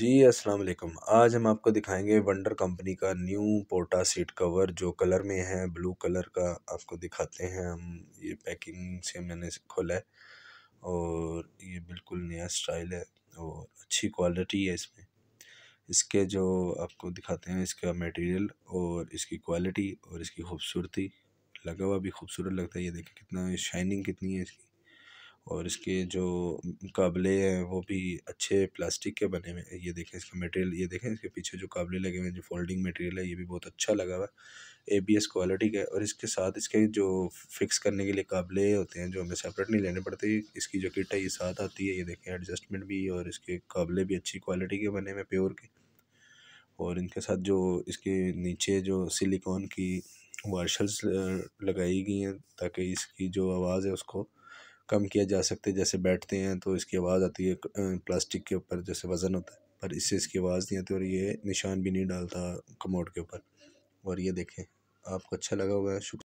जी अस्सलाम वालेकुम आज हम आपको दिखाएंगे वंडर कंपनी का न्यू पोटा सीट कवर जो कलर में है ब्लू कलर का आपको दिखाते हैं हम ये पैकिंग से मैंने खोला है और ये बिल्कुल नया स्टाइल है और अच्छी क्वालिटी है इसमें इसके जो आपको दिखाते हैं इसका मटेरियल और इसकी क्वालिटी और इसकी खूबसूरती लगा हुआ भी खूबसूरत लगता है ये देखिए कितना शाइनिंग कितनी है इसकी और इसके जो काबले हैं वो भी अच्छे प्लास्टिक के बने हुए ये देखें इसका मटेरियल ये देखें इसके पीछे जो काबले लगे हुए हैं जो फोल्डिंग मटेरियल है ये भी बहुत अच्छा लगा हुआ है ए बी एस क्वालिटी का और इसके साथ इसके जो फिक्स करने के लिए काबले होते हैं जो हमें सेपरेट नहीं लेने पड़ते इसकी जो किट है ये साथ आती है ये देखें एडजस्टमेंट भी और इसके काबले भी अच्छी क्वालिटी के बने हुए प्योर के और इनके साथ जो इसके नीचे जो सिलिकॉन की वाशर्स लगाई गई हैं ताकि इसकी जो आवाज़ है उसको कम किया जा सकता है जैसे बैठते हैं तो इसकी आवाज़ आती है प्लास्टिक के ऊपर जैसे वज़न होता है पर इससे इसकी आवाज़ नहीं आती और ये निशान भी नहीं डालता कमोड के ऊपर और ये देखें आपको अच्छा लगा होगा शुक्रिया